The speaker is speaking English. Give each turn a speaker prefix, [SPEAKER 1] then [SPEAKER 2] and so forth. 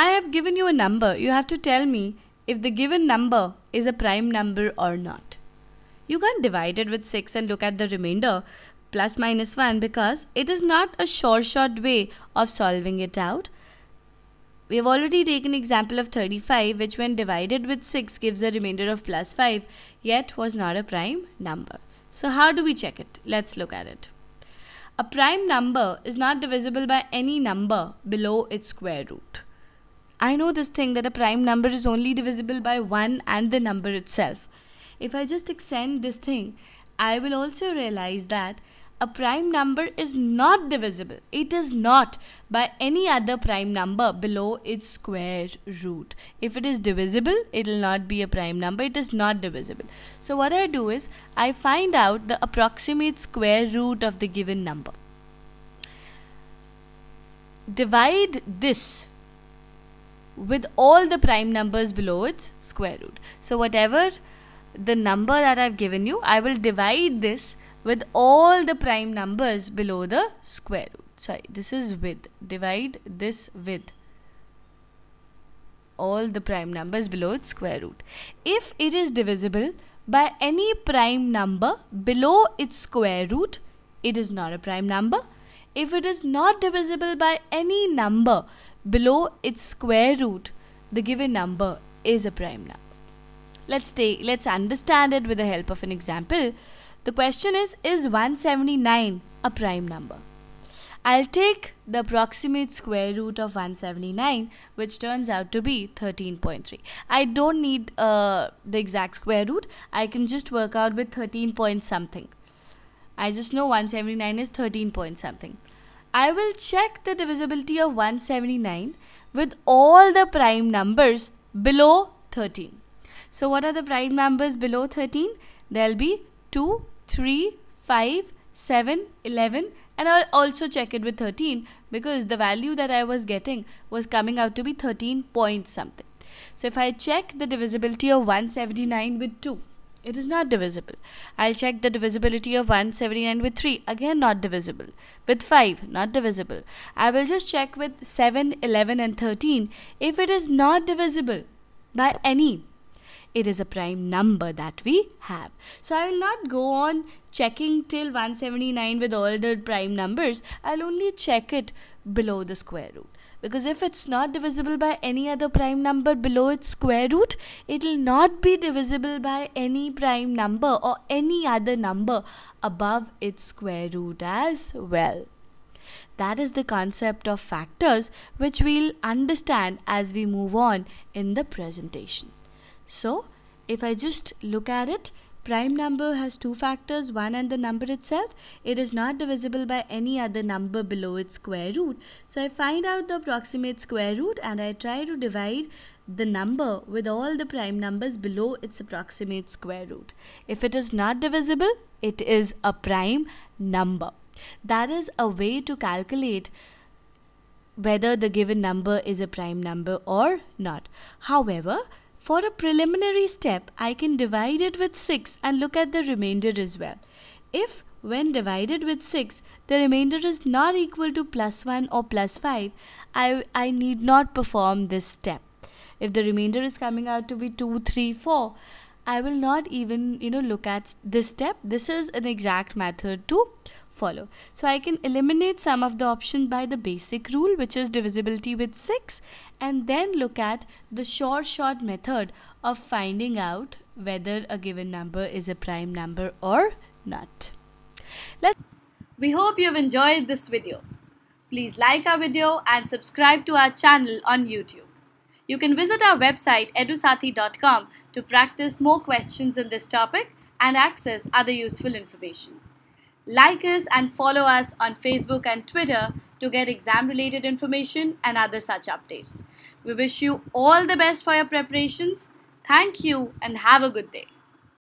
[SPEAKER 1] I have given you a number. You have to tell me if the given number is a prime number or not. You can't divide it with 6 and look at the remainder plus minus 1 because it is not a short shot way of solving it out. We have already taken example of 35 which when divided with 6 gives a remainder of plus 5 yet was not a prime number. So how do we check it? Let's look at it. A prime number is not divisible by any number below its square root. I know this thing that a prime number is only divisible by 1 and the number itself. If I just extend this thing, I will also realize that a prime number is not divisible. It is not by any other prime number below its square root. If it is divisible, it will not be a prime number. It is not divisible. So what I do is I find out the approximate square root of the given number. Divide this with all the prime numbers below its square root. So whatever the number that I've given you, I will divide this with all the prime numbers below the square root. Sorry, this is with. Divide this with all the prime numbers below its square root. If it is divisible by any prime number below its square root, it is not a prime number if it is not divisible by any number below its square root, the given number is a prime number. Let's take let's understand it with the help of an example. The question is is 179 a prime number? I'll take the approximate square root of 179 which turns out to be 13.3. I don't need uh, the exact square root. I can just work out with 13 point something. I just know 179 is 13 point something. I will check the divisibility of 179 with all the prime numbers below 13. So what are the prime numbers below 13? There'll be 2, 3, 5, 7, 11 and I'll also check it with 13 because the value that I was getting was coming out to be 13 point something. So if I check the divisibility of 179 with 2, it is not divisible. I'll check the divisibility of 179 with 3. Again, not divisible. With 5, not divisible. I will just check with 7, 11 and 13 if it is not divisible by any. It is a prime number that we have. So I will not go on checking till 179 with all the prime numbers. I'll only check it below the square root because if it's not divisible by any other prime number below its square root it'll not be divisible by any prime number or any other number above its square root as well that is the concept of factors which we'll understand as we move on in the presentation so if i just look at it prime number has two factors, 1 and the number itself. It is not divisible by any other number below its square root. So I find out the approximate square root and I try to divide the number with all the prime numbers below its approximate square root. If it is not divisible, it is a prime number. That is a way to calculate whether the given number is a prime number or not. However, for a preliminary step, I can divide it with 6 and look at the remainder as well. If when divided with 6, the remainder is not equal to plus 1 or plus 5, I, I need not perform this step. If the remainder is coming out to be 2, 3, 4, I will not even, you know, look at this step. This is an exact method to follow. So I can eliminate some of the options by the basic rule which is divisibility with 6 and then look at the short short method of finding out whether a given number is a prime number or not. Let's we hope you've enjoyed this video. Please like our video and subscribe to our channel on YouTube. You can visit our website edusathi.com to practice more questions on this topic and access other useful information. Like us and follow us on Facebook and Twitter to get exam related information and other such updates. We wish you all the best for your preparations. Thank you and have a good day.